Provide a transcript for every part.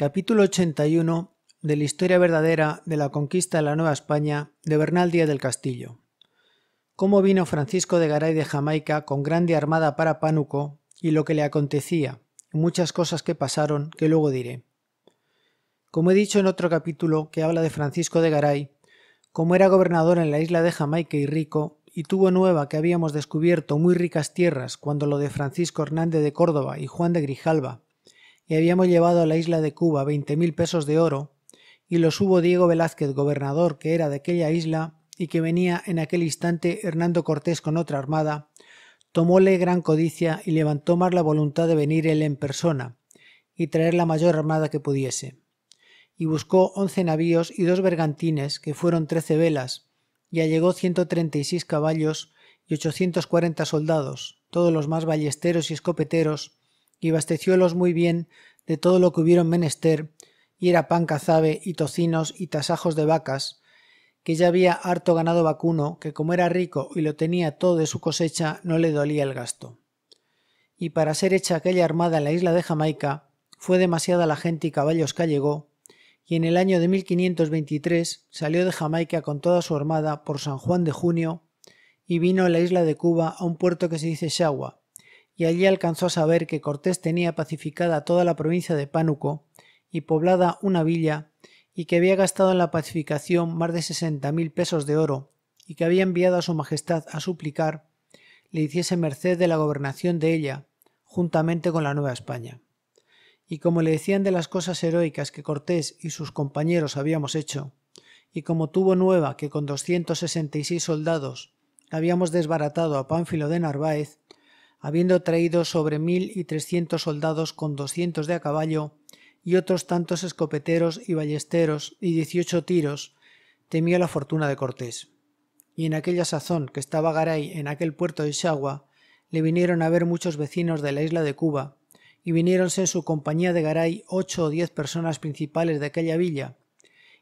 capítulo 81 de la historia verdadera de la conquista de la Nueva España de Bernal Díaz del Castillo. Cómo vino Francisco de Garay de Jamaica con grande armada para Pánuco y lo que le acontecía, muchas cosas que pasaron que luego diré. Como he dicho en otro capítulo que habla de Francisco de Garay, como era gobernador en la isla de Jamaica y rico, y tuvo nueva que habíamos descubierto muy ricas tierras cuando lo de Francisco Hernández de Córdoba y Juan de Grijalva y habíamos llevado a la isla de Cuba veinte mil pesos de oro, y los hubo Diego Velázquez, gobernador que era de aquella isla, y que venía en aquel instante Hernando Cortés con otra armada, tomóle gran codicia y levantó más la voluntad de venir él en persona, y traer la mayor armada que pudiese. Y buscó once navíos y dos bergantines, que fueron trece velas, y allegó ciento treinta y seis caballos y ochocientos cuarenta soldados, todos los más ballesteros y escopeteros, y abasteciólos muy bien de todo lo que hubieron menester, y era pan cazabe y tocinos y tasajos de vacas, que ya había harto ganado vacuno, que como era rico y lo tenía todo de su cosecha, no le dolía el gasto. Y para ser hecha aquella armada en la isla de Jamaica, fue demasiada la gente y caballos que llegó, y en el año de 1523 salió de Jamaica con toda su armada por San Juan de Junio y vino a la isla de Cuba a un puerto que se dice Shagua, y allí alcanzó a saber que Cortés tenía pacificada toda la provincia de Pánuco y poblada una villa, y que había gastado en la pacificación más de sesenta mil pesos de oro, y que había enviado a su majestad a suplicar le hiciese merced de la gobernación de ella, juntamente con la Nueva España. Y como le decían de las cosas heroicas que Cortés y sus compañeros habíamos hecho, y como tuvo nueva que con doscientos sesenta y seis soldados habíamos desbaratado a Pánfilo de Narváez, habiendo traído sobre mil y trescientos soldados con doscientos de a caballo, y otros tantos escopeteros y ballesteros y dieciocho tiros, temió la fortuna de Cortés. Y en aquella sazón que estaba Garay en aquel puerto de Xagua, le vinieron a ver muchos vecinos de la isla de Cuba, y viniéronse en su compañía de Garay ocho o diez personas principales de aquella villa,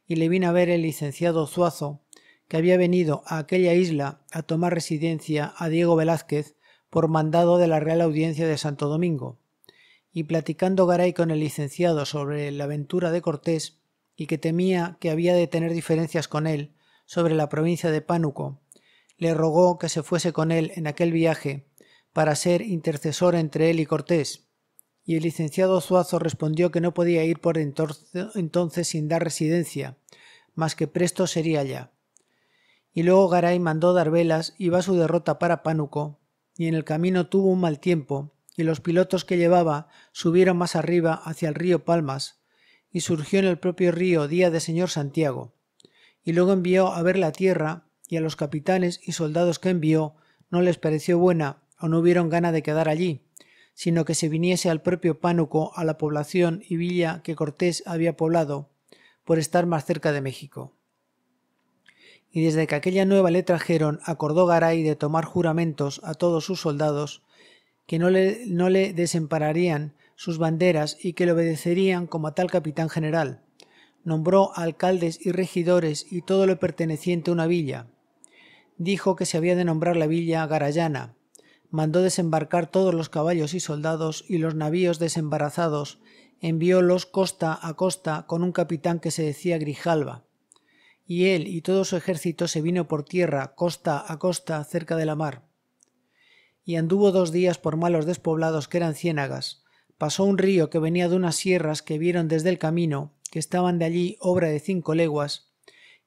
y le vino a ver el licenciado Zuazo, que había venido a aquella isla a tomar residencia a Diego Velázquez, por mandado de la Real Audiencia de Santo Domingo, y platicando Garay con el licenciado sobre la aventura de Cortés, y que temía que había de tener diferencias con él sobre la provincia de Pánuco, le rogó que se fuese con él en aquel viaje para ser intercesor entre él y Cortés, y el licenciado Zuazo respondió que no podía ir por entonces sin dar residencia, mas que presto sería allá. Y luego Garay mandó dar velas y va su derrota para Pánuco, y en el camino tuvo un mal tiempo, y los pilotos que llevaba subieron más arriba hacia el río Palmas, y surgió en el propio río día de Señor Santiago, y luego envió a ver la tierra, y a los capitanes y soldados que envió no les pareció buena, o no hubieron gana de quedar allí, sino que se viniese al propio Pánuco a la población y villa que Cortés había poblado, por estar más cerca de México y desde que aquella nueva le trajeron acordó Garay de tomar juramentos a todos sus soldados que no le, no le desempararían sus banderas y que le obedecerían como a tal capitán general. Nombró alcaldes y regidores y todo lo perteneciente a una villa. Dijo que se había de nombrar la villa Garayana. Mandó desembarcar todos los caballos y soldados y los navíos desembarazados enviólos costa a costa con un capitán que se decía Grijalva y él y todo su ejército se vino por tierra, costa a costa, cerca de la mar. Y anduvo dos días por malos despoblados que eran ciénagas. Pasó un río que venía de unas sierras que vieron desde el camino, que estaban de allí obra de cinco leguas,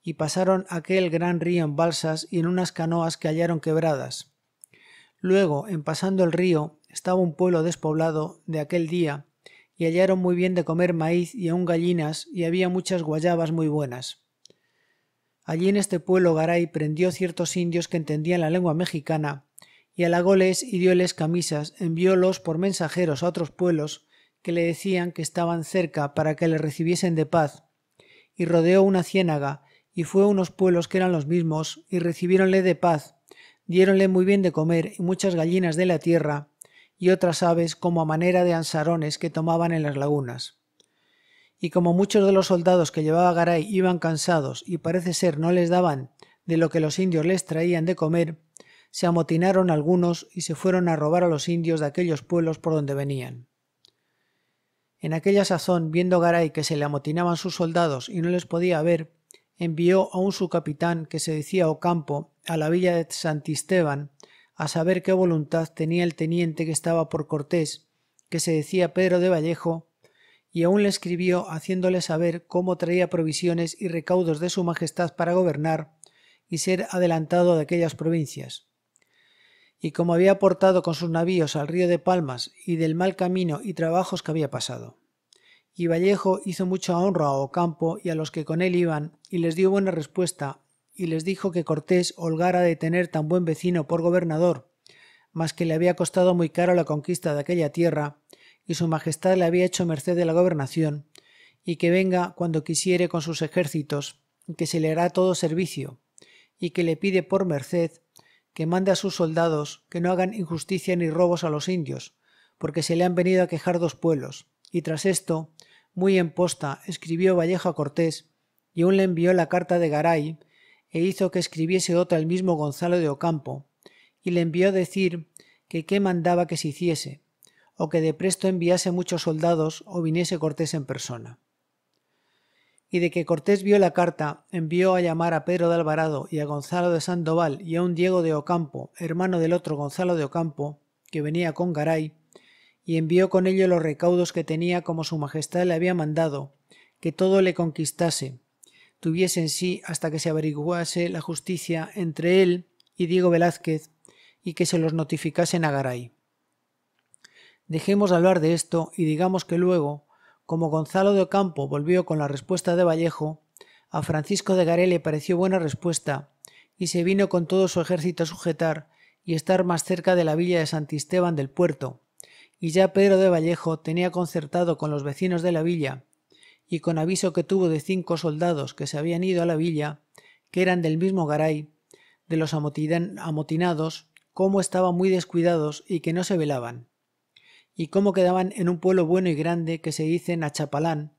y pasaron aquel gran río en balsas y en unas canoas que hallaron quebradas. Luego, en pasando el río, estaba un pueblo despoblado de aquel día, y hallaron muy bien de comer maíz y aun gallinas, y había muchas guayabas muy buenas. Allí en este pueblo Garay prendió ciertos indios que entendían la lengua mexicana, y halagóles y dióles camisas, enviólos por mensajeros a otros pueblos que le decían que estaban cerca para que le recibiesen de paz, y rodeó una ciénaga, y fue a unos pueblos que eran los mismos, y recibiéronle de paz, diéronle muy bien de comer y muchas gallinas de la tierra, y otras aves como a manera de ansarones que tomaban en las lagunas y como muchos de los soldados que llevaba Garay iban cansados y parece ser no les daban de lo que los indios les traían de comer, se amotinaron algunos y se fueron a robar a los indios de aquellos pueblos por donde venían. En aquella sazón, viendo Garay que se le amotinaban sus soldados y no les podía ver, envió a un su capitán que se decía Ocampo a la villa de Santisteban a saber qué voluntad tenía el teniente que estaba por Cortés, que se decía Pedro de Vallejo, y aún le escribió haciéndole saber cómo traía provisiones y recaudos de su Majestad para gobernar y ser adelantado de aquellas provincias. Y cómo había aportado con sus navíos al río de Palmas y del mal camino y trabajos que había pasado. Y Vallejo hizo mucha honra a Ocampo y a los que con él iban, y les dio buena respuesta, y les dijo que Cortés holgara de tener tan buen vecino por gobernador, mas que le había costado muy caro la conquista de aquella tierra, y su majestad le había hecho merced de la gobernación, y que venga cuando quisiere con sus ejércitos, y que se le hará todo servicio, y que le pide por merced que mande a sus soldados que no hagan injusticia ni robos a los indios, porque se le han venido a quejar dos pueblos. Y tras esto, muy en posta, escribió Vallejo a Cortés, y aún le envió la carta de Garay, e hizo que escribiese otra el mismo Gonzalo de Ocampo, y le envió decir que qué mandaba que se hiciese, o que de presto enviase muchos soldados o viniese Cortés en persona. Y de que Cortés vio la carta, envió a llamar a Pedro de Alvarado y a Gonzalo de Sandoval y a un Diego de Ocampo, hermano del otro Gonzalo de Ocampo, que venía con Garay, y envió con ello los recaudos que tenía como su majestad le había mandado, que todo le conquistase, tuviese en sí hasta que se averiguase la justicia entre él y Diego Velázquez, y que se los notificasen a Garay. Dejemos hablar de esto y digamos que luego, como Gonzalo de Ocampo volvió con la respuesta de Vallejo, a Francisco de Garé le pareció buena respuesta y se vino con todo su ejército a sujetar y estar más cerca de la villa de Santisteban del puerto, y ya Pedro de Vallejo tenía concertado con los vecinos de la villa, y con aviso que tuvo de cinco soldados que se habían ido a la villa, que eran del mismo Garay, de los amotinados, cómo estaban muy descuidados y que no se velaban y cómo quedaban en un pueblo bueno y grande que se dice Nachapalán,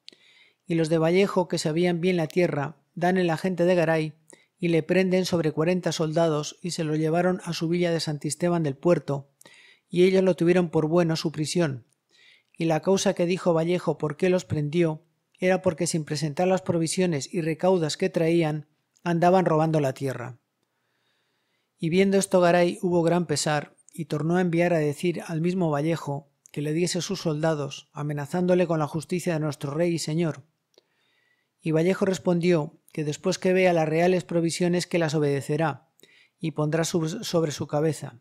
y los de Vallejo que sabían bien la tierra, dan en la gente de Garay, y le prenden sobre cuarenta soldados y se lo llevaron a su villa de Santisteban del Puerto, y ellos lo tuvieron por bueno su prisión. Y la causa que dijo Vallejo por qué los prendió era porque sin presentar las provisiones y recaudas que traían, andaban robando la tierra. Y viendo esto Garay hubo gran pesar, y tornó a enviar a decir al mismo Vallejo que le diese sus soldados, amenazándole con la justicia de nuestro rey y señor. Y Vallejo respondió que después que vea las reales provisiones que las obedecerá y pondrá sobre su cabeza,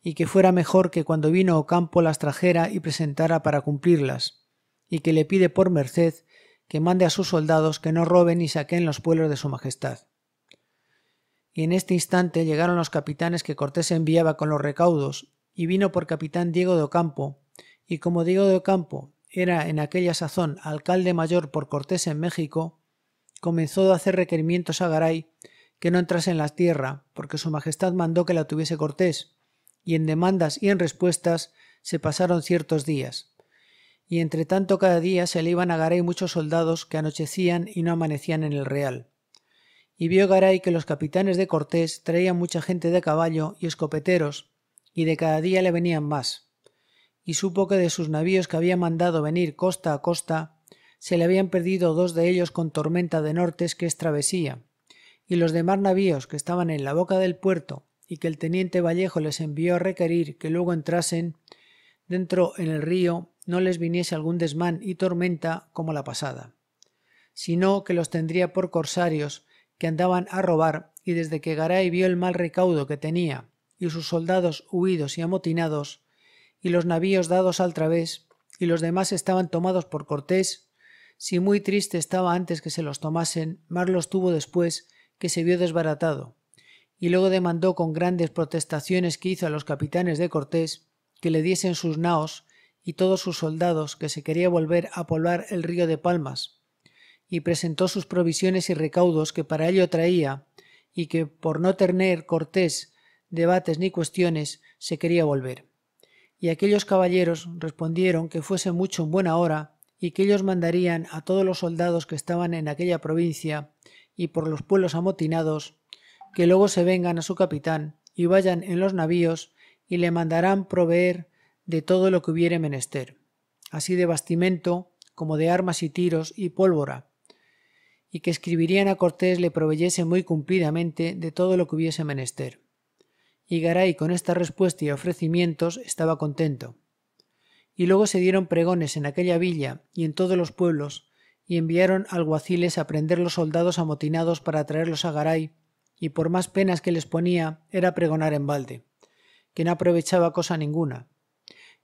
y que fuera mejor que cuando vino Ocampo las trajera y presentara para cumplirlas, y que le pide por merced que mande a sus soldados que no roben ni saquen los pueblos de su majestad. Y en este instante llegaron los capitanes que Cortés enviaba con los recaudos, y vino por capitán Diego de Ocampo, y como Diego de Campo era en aquella sazón alcalde mayor por Cortés en México, comenzó a hacer requerimientos a Garay que no entrase en la tierra, porque su majestad mandó que la tuviese Cortés, y en demandas y en respuestas se pasaron ciertos días. Y entre tanto cada día se le iban a Garay muchos soldados que anochecían y no amanecían en el real. Y vio Garay que los capitanes de Cortés traían mucha gente de caballo y escopeteros, y de cada día le venían más y supo que de sus navíos que había mandado venir costa a costa, se le habían perdido dos de ellos con tormenta de nortes que es travesía, y los demás navíos que estaban en la boca del puerto y que el teniente Vallejo les envió a requerir que luego entrasen dentro en el río no les viniese algún desmán y tormenta como la pasada, sino que los tendría por corsarios que andaban a robar y desde que Garay vio el mal recaudo que tenía y sus soldados huidos y amotinados, y los navíos dados al través, y los demás estaban tomados por Cortés, si muy triste estaba antes que se los tomasen, más los tuvo después que se vio desbaratado, y luego demandó con grandes protestaciones que hizo a los capitanes de Cortés que le diesen sus naos y todos sus soldados que se quería volver a poblar el río de Palmas, y presentó sus provisiones y recaudos que para ello traía, y que por no tener Cortés debates ni cuestiones se quería volver. Y aquellos caballeros respondieron que fuese mucho en buena hora y que ellos mandarían a todos los soldados que estaban en aquella provincia y por los pueblos amotinados, que luego se vengan a su capitán y vayan en los navíos y le mandarán proveer de todo lo que hubiere menester, así de bastimento como de armas y tiros y pólvora, y que escribirían a Cortés le proveyese muy cumplidamente de todo lo que hubiese menester y Garay con esta respuesta y ofrecimientos estaba contento. Y luego se dieron pregones en aquella villa y en todos los pueblos, y enviaron alguaciles a prender los soldados amotinados para traerlos a Garay, y por más penas que les ponía era pregonar en balde, que no aprovechaba cosa ninguna.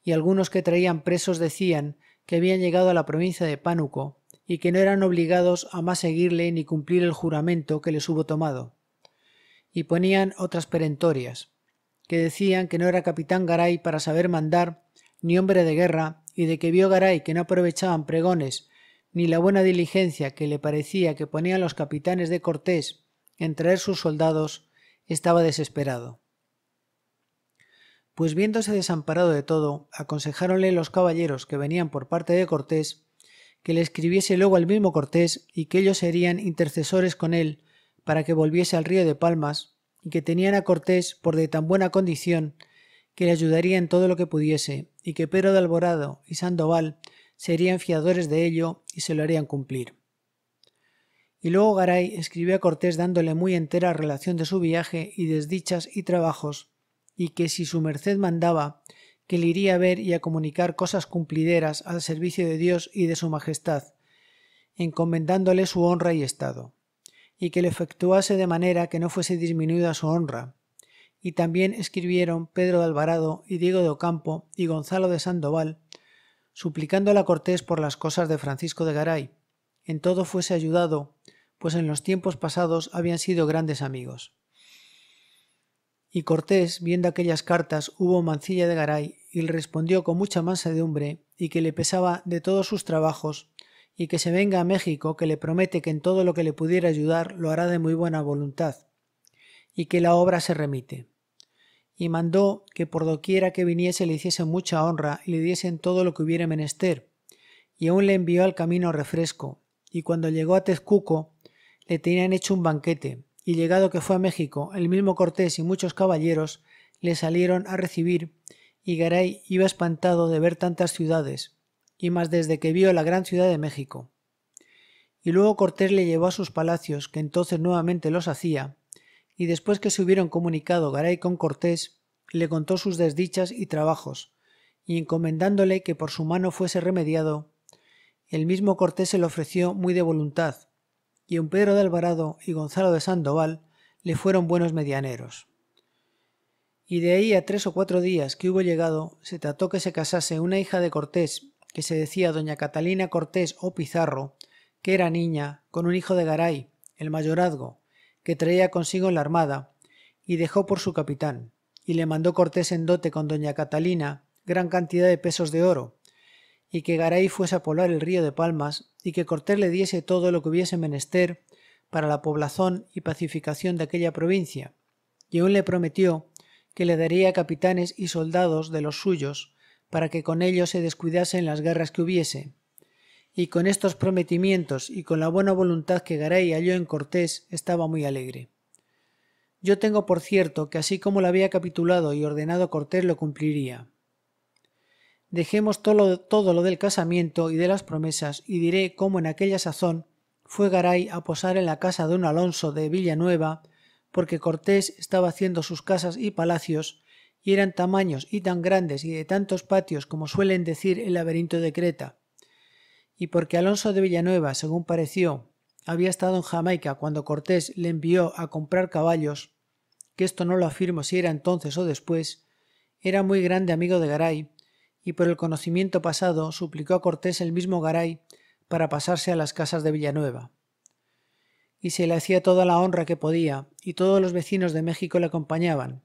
Y algunos que traían presos decían que habían llegado a la provincia de Pánuco y que no eran obligados a más seguirle ni cumplir el juramento que les hubo tomado. Y ponían otras perentorias que decían que no era capitán Garay para saber mandar, ni hombre de guerra, y de que vio Garay que no aprovechaban pregones, ni la buena diligencia que le parecía que ponían los capitanes de Cortés en traer sus soldados, estaba desesperado. Pues viéndose desamparado de todo, aconsejáronle los caballeros que venían por parte de Cortés que le escribiese luego al mismo Cortés y que ellos serían intercesores con él para que volviese al río de Palmas y que tenían a Cortés por de tan buena condición que le ayudaría en todo lo que pudiese, y que Pedro de Alborado y Sandoval serían fiadores de ello y se lo harían cumplir. Y luego Garay escribió a Cortés dándole muy entera relación de su viaje y desdichas y trabajos, y que si su merced mandaba, que le iría a ver y a comunicar cosas cumplideras al servicio de Dios y de su Majestad, encomendándole su honra y estado y que le efectuase de manera que no fuese disminuida su honra. Y también escribieron Pedro de Alvarado y Diego de Ocampo y Gonzalo de Sandoval, suplicando a la Cortés por las cosas de Francisco de Garay, en todo fuese ayudado, pues en los tiempos pasados habían sido grandes amigos. Y Cortés, viendo aquellas cartas, hubo mancilla de Garay y le respondió con mucha mansedumbre y que le pesaba de todos sus trabajos y que se venga a México, que le promete que en todo lo que le pudiera ayudar lo hará de muy buena voluntad, y que la obra se remite. Y mandó que por doquiera que viniese le hiciesen mucha honra y le diesen todo lo que hubiere menester, y aún le envió al camino refresco, y cuando llegó a Tezcuco le tenían hecho un banquete, y llegado que fue a México, el mismo Cortés y muchos caballeros le salieron a recibir, y Garay iba espantado de ver tantas ciudades, y más desde que vio la gran ciudad de México. Y luego Cortés le llevó a sus palacios, que entonces nuevamente los hacía, y después que se hubieron comunicado Garay con Cortés, le contó sus desdichas y trabajos, y encomendándole que por su mano fuese remediado, el mismo Cortés se lo ofreció muy de voluntad, y un Pedro de Alvarado y Gonzalo de Sandoval le fueron buenos medianeros. Y de ahí a tres o cuatro días que hubo llegado, se trató que se casase una hija de Cortés que se decía doña Catalina Cortés o Pizarro, que era niña, con un hijo de Garay, el mayorazgo, que traía consigo en la armada, y dejó por su capitán, y le mandó Cortés en dote con doña Catalina gran cantidad de pesos de oro, y que Garay fuese a poblar el río de Palmas, y que Cortés le diese todo lo que hubiese menester para la población y pacificación de aquella provincia, y aún le prometió que le daría capitanes y soldados de los suyos para que con ellos se descuidasen las guerras que hubiese. Y con estos prometimientos y con la buena voluntad que Garay halló en Cortés estaba muy alegre. Yo tengo por cierto que así como lo había capitulado y ordenado Cortés lo cumpliría. Dejemos todo, todo lo del casamiento y de las promesas y diré cómo en aquella sazón fue Garay a posar en la casa de un Alonso de Villanueva, porque Cortés estaba haciendo sus casas y palacios y eran tamaños y tan grandes y de tantos patios como suelen decir el laberinto de Creta. Y porque Alonso de Villanueva, según pareció, había estado en Jamaica cuando Cortés le envió a comprar caballos, que esto no lo afirmo si era entonces o después, era muy grande amigo de Garay, y por el conocimiento pasado suplicó a Cortés el mismo Garay para pasarse a las casas de Villanueva. Y se le hacía toda la honra que podía, y todos los vecinos de México le acompañaban,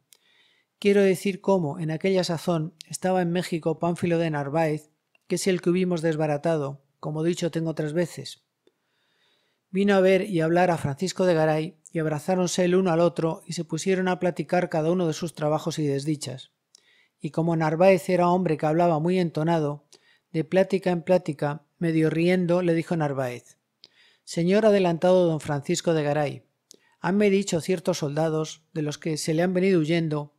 Quiero decir cómo en aquella sazón estaba en México Pánfilo de Narváez, que es el que hubimos desbaratado, como dicho tengo tres veces. Vino a ver y hablar a Francisco de Garay y abrazáronse el uno al otro y se pusieron a platicar cada uno de sus trabajos y desdichas. Y como Narváez era hombre que hablaba muy entonado, de plática en plática, medio riendo, le dijo Narváez Señor adelantado don Francisco de Garay, hanme dicho ciertos soldados, de los que se le han venido huyendo,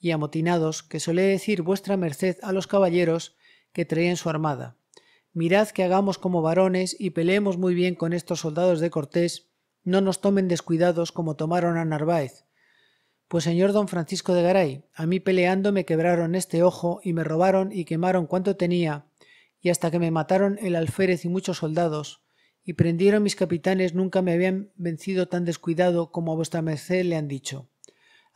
y amotinados que solé decir vuestra merced a los caballeros que traían su armada. Mirad que hagamos como varones y peleemos muy bien con estos soldados de Cortés, no nos tomen descuidados como tomaron a Narváez. Pues señor don Francisco de Garay, a mí peleando me quebraron este ojo y me robaron y quemaron cuanto tenía, y hasta que me mataron el alférez y muchos soldados, y prendieron mis capitanes nunca me habían vencido tan descuidado como a vuestra merced le han dicho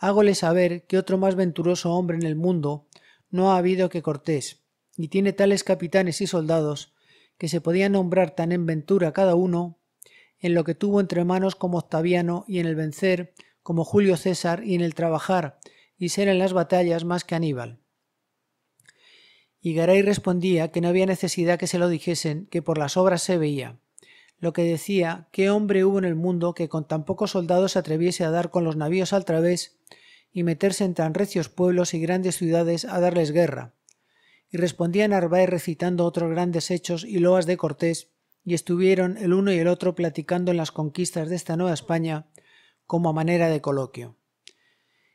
hágole saber que otro más venturoso hombre en el mundo no ha habido que Cortés, y tiene tales capitanes y soldados que se podía nombrar tan en ventura cada uno, en lo que tuvo entre manos como Octaviano y en el vencer como Julio César y en el trabajar y ser en las batallas más que Aníbal. Y Garay respondía que no había necesidad que se lo dijesen, que por las obras se veía lo que decía qué hombre hubo en el mundo que con tan pocos soldados se atreviese a dar con los navíos al través y meterse en tan recios pueblos y grandes ciudades a darles guerra. Y respondía Narváez recitando otros grandes hechos y loas de Cortés, y estuvieron el uno y el otro platicando en las conquistas de esta Nueva España como a manera de coloquio.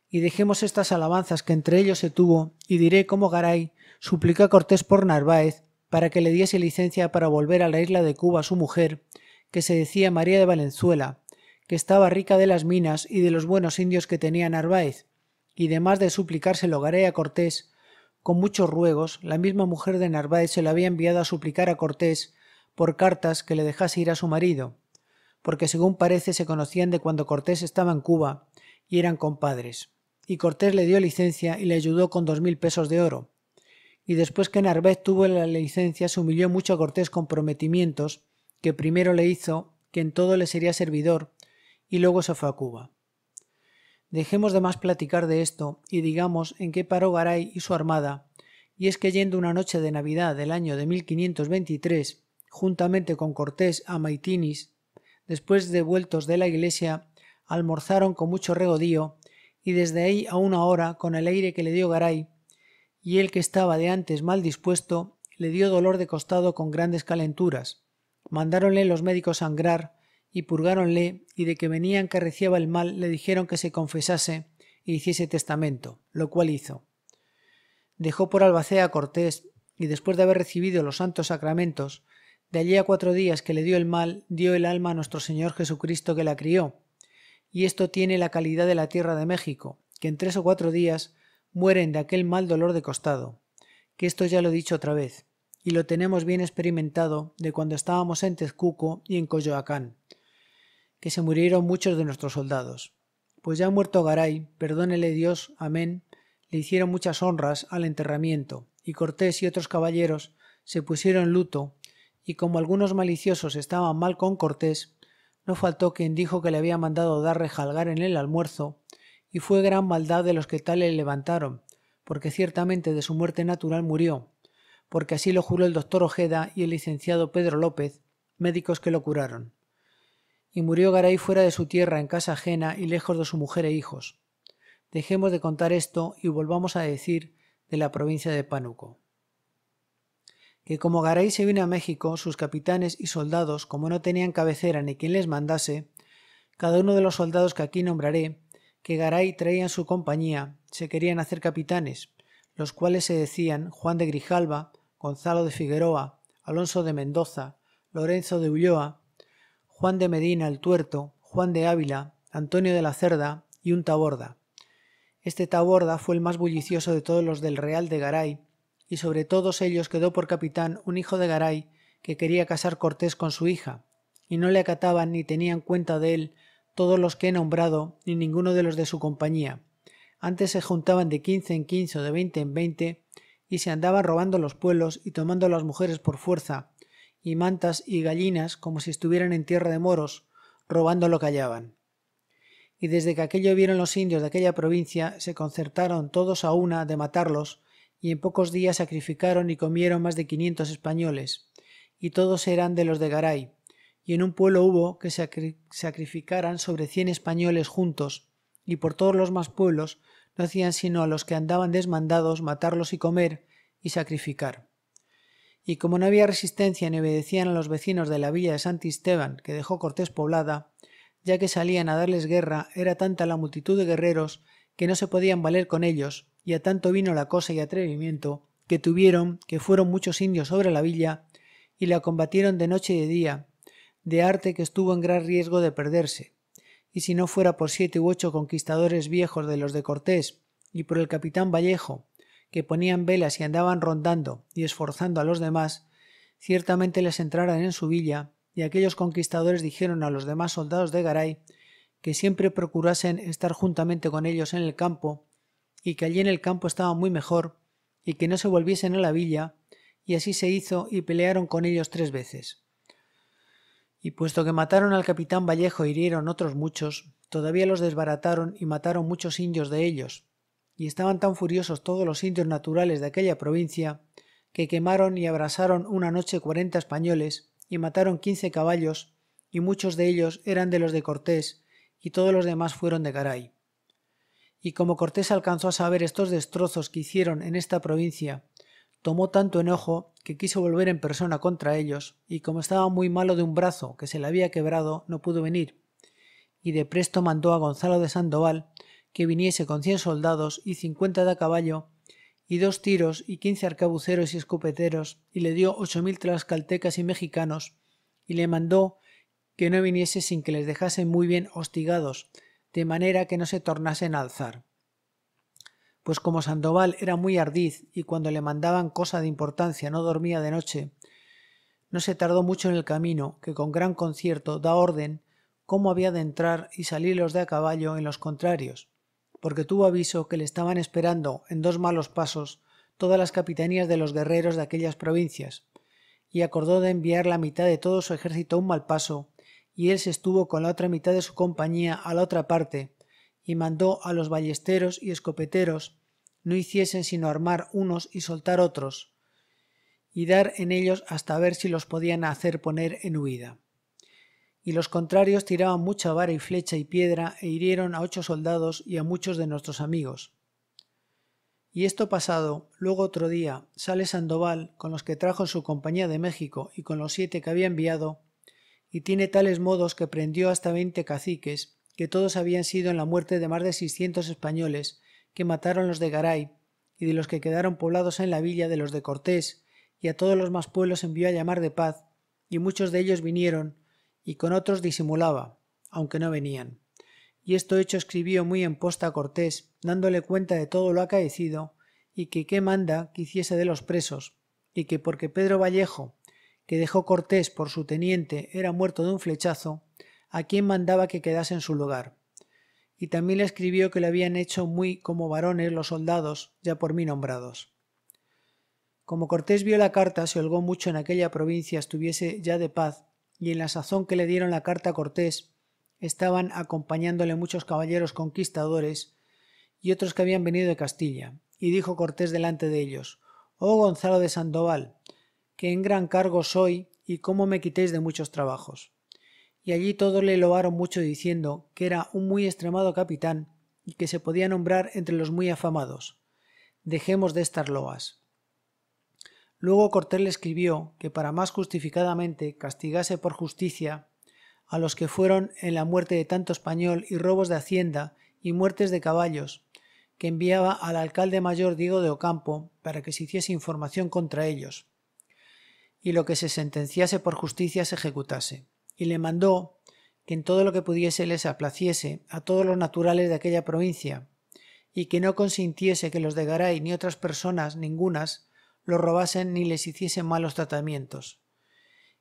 Y dejemos estas alabanzas que entre ellos se tuvo, y diré cómo Garay suplica a Cortés por Narváez para que le diese licencia para volver a la isla de Cuba a su mujer, que se decía María de Valenzuela, que estaba rica de las minas y de los buenos indios que tenía Narváez, y demás de suplicarse lo a Cortés, con muchos ruegos, la misma mujer de Narváez se lo había enviado a suplicar a Cortés por cartas que le dejase ir a su marido, porque según parece se conocían de cuando Cortés estaba en Cuba y eran compadres. Y Cortés le dio licencia y le ayudó con dos mil pesos de oro y después que Narváez tuvo la licencia se humilló mucho a Cortés con prometimientos que primero le hizo que en todo le sería servidor y luego se fue a Cuba. Dejemos de más platicar de esto y digamos en qué paró Garay y su armada, y es que yendo una noche de Navidad del año de 1523, juntamente con Cortés a Maitinis, después de vueltos de la iglesia, almorzaron con mucho regodío y desde ahí a una hora, con el aire que le dio Garay, y el que estaba de antes mal dispuesto le dio dolor de costado con grandes calenturas. Mandáronle los médicos sangrar y purgáronle y de que venían que encarreciaba el mal le dijeron que se confesase e hiciese testamento, lo cual hizo. Dejó por Albacea a Cortés y después de haber recibido los santos sacramentos, de allí a cuatro días que le dio el mal, dio el alma a nuestro Señor Jesucristo que la crió. Y esto tiene la calidad de la tierra de México, que en tres o cuatro días mueren de aquel mal dolor de costado, que esto ya lo he dicho otra vez, y lo tenemos bien experimentado de cuando estábamos en Tezcuco y en Coyoacán, que se murieron muchos de nuestros soldados. Pues ya muerto Garay, perdónele Dios, amén, le hicieron muchas honras al enterramiento, y Cortés y otros caballeros se pusieron luto, y como algunos maliciosos estaban mal con Cortés, no faltó quien dijo que le había mandado dar rejalgar en el almuerzo y fue gran maldad de los que tal le levantaron, porque ciertamente de su muerte natural murió, porque así lo juró el doctor Ojeda y el licenciado Pedro López, médicos que lo curaron. Y murió Garay fuera de su tierra, en casa ajena y lejos de su mujer e hijos. Dejemos de contar esto y volvamos a decir de la provincia de Pánuco. Que como Garay se vino a México, sus capitanes y soldados, como no tenían cabecera ni quien les mandase, cada uno de los soldados que aquí nombraré, que Garay traía en su compañía se querían hacer capitanes, los cuales se decían Juan de Grijalva, Gonzalo de Figueroa, Alonso de Mendoza, Lorenzo de Ulloa, Juan de Medina el Tuerto, Juan de Ávila, Antonio de la Cerda y un Taborda. Este Taborda fue el más bullicioso de todos los del Real de Garay, y sobre todos ellos quedó por capitán un hijo de Garay que quería casar Cortés con su hija, y no le acataban ni tenían cuenta de él todos los que he nombrado, ni ninguno de los de su compañía. Antes se juntaban de quince en quince o de veinte en veinte, y se andaban robando los pueblos y tomando las mujeres por fuerza, y mantas y gallinas como si estuvieran en tierra de moros, robando lo que hallaban. Y desde que aquello vieron los indios de aquella provincia, se concertaron todos a una de matarlos, y en pocos días sacrificaron y comieron más de quinientos españoles, y todos eran de los de Garay, y en un pueblo hubo que sacrificaran sobre cien españoles juntos, y por todos los más pueblos no hacían sino a los que andaban desmandados matarlos y comer y sacrificar. Y como no había resistencia ni obedecían a los vecinos de la villa de Santisteban, que dejó Cortés poblada, ya que salían a darles guerra, era tanta la multitud de guerreros que no se podían valer con ellos, y a tanto vino la cosa y atrevimiento, que tuvieron que fueron muchos indios sobre la villa, y la combatieron de noche y de día, de arte que estuvo en gran riesgo de perderse, y si no fuera por siete u ocho conquistadores viejos de los de Cortés y por el capitán Vallejo, que ponían velas y andaban rondando y esforzando a los demás, ciertamente les entraran en su villa, y aquellos conquistadores dijeron a los demás soldados de Garay que siempre procurasen estar juntamente con ellos en el campo, y que allí en el campo estaba muy mejor, y que no se volviesen a la villa, y así se hizo y pelearon con ellos tres veces. Y puesto que mataron al capitán Vallejo e hirieron otros muchos, todavía los desbarataron y mataron muchos indios de ellos. Y estaban tan furiosos todos los indios naturales de aquella provincia, que quemaron y abrasaron una noche cuarenta españoles, y mataron quince caballos, y muchos de ellos eran de los de Cortés, y todos los demás fueron de Garay. Y como Cortés alcanzó a saber estos destrozos que hicieron en esta provincia, tomó tanto enojo que quiso volver en persona contra ellos, y como estaba muy malo de un brazo que se le había quebrado, no pudo venir, y de presto mandó a Gonzalo de Sandoval que viniese con cien soldados y cincuenta de a caballo, y dos tiros y quince arcabuceros y escopeteros, y le dio ocho mil tlaxcaltecas y mexicanos, y le mandó que no viniese sin que les dejase muy bien hostigados, de manera que no se tornasen a alzar pues como Sandoval era muy ardiz y cuando le mandaban cosa de importancia no dormía de noche, no se tardó mucho en el camino, que con gran concierto da orden cómo había de entrar y salir los de a caballo en los contrarios, porque tuvo aviso que le estaban esperando en dos malos pasos todas las capitanías de los guerreros de aquellas provincias, y acordó de enviar la mitad de todo su ejército a un mal paso, y él se estuvo con la otra mitad de su compañía a la otra parte, y mandó a los ballesteros y escopeteros no hiciesen sino armar unos y soltar otros, y dar en ellos hasta ver si los podían hacer poner en huida. Y los contrarios tiraban mucha vara y flecha y piedra e hirieron a ocho soldados y a muchos de nuestros amigos. Y esto pasado, luego otro día, sale Sandoval con los que trajo su compañía de México y con los siete que había enviado, y tiene tales modos que prendió hasta veinte caciques que todos habían sido en la muerte de más de seiscientos españoles que mataron los de Garay y de los que quedaron poblados en la villa de los de Cortés, y a todos los más pueblos envió a llamar de paz, y muchos de ellos vinieron, y con otros disimulaba, aunque no venían. Y esto hecho escribió muy en posta a Cortés, dándole cuenta de todo lo acaecido, y que qué manda que hiciese de los presos, y que porque Pedro Vallejo, que dejó Cortés por su teniente, era muerto de un flechazo, a quien mandaba que quedase en su lugar. Y también le escribió que le habían hecho muy como varones los soldados ya por mí nombrados. Como Cortés vio la carta, se holgó mucho en aquella provincia estuviese ya de paz, y en la sazón que le dieron la carta a Cortés estaban acompañándole muchos caballeros conquistadores y otros que habían venido de Castilla. Y dijo Cortés delante de ellos, Oh Gonzalo de Sandoval, que en gran cargo soy y cómo me quitéis de muchos trabajos y allí todos le loaron mucho diciendo que era un muy extremado capitán y que se podía nombrar entre los muy afamados. Dejemos de estas loas. Luego Cortés le escribió que para más justificadamente castigase por justicia a los que fueron en la muerte de tanto español y robos de hacienda y muertes de caballos, que enviaba al alcalde mayor Diego de Ocampo para que se hiciese información contra ellos, y lo que se sentenciase por justicia se ejecutase y le mandó que en todo lo que pudiese les aplaciese a todos los naturales de aquella provincia, y que no consintiese que los de Garay ni otras personas ningunas los robasen ni les hiciesen malos tratamientos.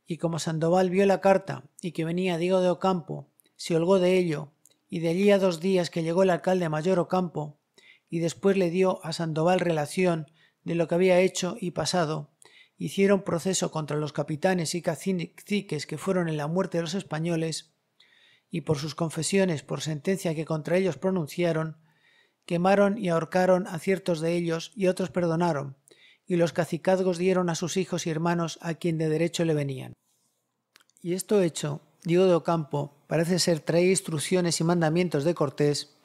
Y como Sandoval vio la carta y que venía Diego de Ocampo, se holgó de ello, y de allí a dos días que llegó el alcalde mayor Ocampo, y después le dio a Sandoval relación de lo que había hecho y pasado, hicieron proceso contra los capitanes y caciques que fueron en la muerte de los españoles, y por sus confesiones, por sentencia que contra ellos pronunciaron, quemaron y ahorcaron a ciertos de ellos y otros perdonaron, y los cacicazgos dieron a sus hijos y hermanos a quien de derecho le venían. Y esto hecho, Diego de Ocampo parece ser trae instrucciones y mandamientos de Cortés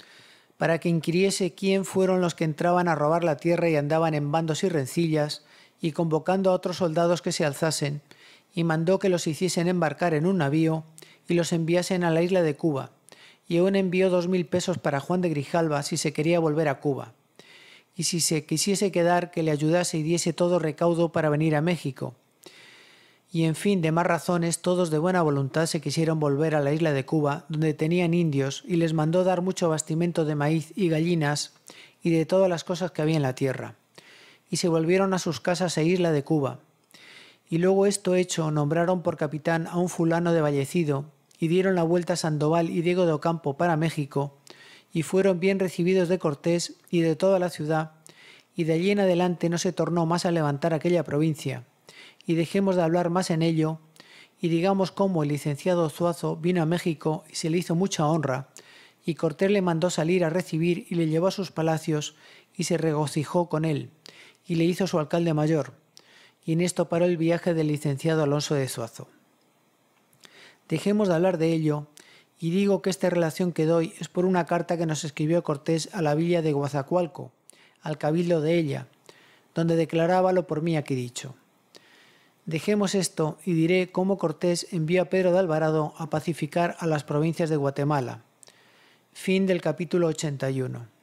para que inquiriese quién fueron los que entraban a robar la tierra y andaban en bandos y rencillas, y convocando a otros soldados que se alzasen, y mandó que los hiciesen embarcar en un navío y los enviasen a la isla de Cuba, y aún envió dos mil pesos para Juan de Grijalva si se quería volver a Cuba, y si se quisiese quedar que le ayudase y diese todo recaudo para venir a México. Y en fin, de más razones, todos de buena voluntad se quisieron volver a la isla de Cuba, donde tenían indios, y les mandó dar mucho bastimento de maíz y gallinas, y de todas las cosas que había en la tierra y se volvieron a sus casas e isla de Cuba. Y luego esto hecho, nombraron por capitán a un fulano de Vallecido, y dieron la vuelta a Sandoval y Diego de Ocampo para México, y fueron bien recibidos de Cortés y de toda la ciudad, y de allí en adelante no se tornó más a levantar aquella provincia. Y dejemos de hablar más en ello, y digamos cómo el licenciado Zuazo vino a México y se le hizo mucha honra, y Cortés le mandó salir a recibir y le llevó a sus palacios, y se regocijó con él y le hizo su alcalde mayor, y en esto paró el viaje del licenciado Alonso de Suazo Dejemos de hablar de ello y digo que esta relación que doy es por una carta que nos escribió Cortés a la villa de Guazacualco, al cabildo de ella, donde declaraba lo por mí aquí dicho. Dejemos esto y diré cómo Cortés envió a Pedro de Alvarado a pacificar a las provincias de Guatemala. Fin del capítulo 81.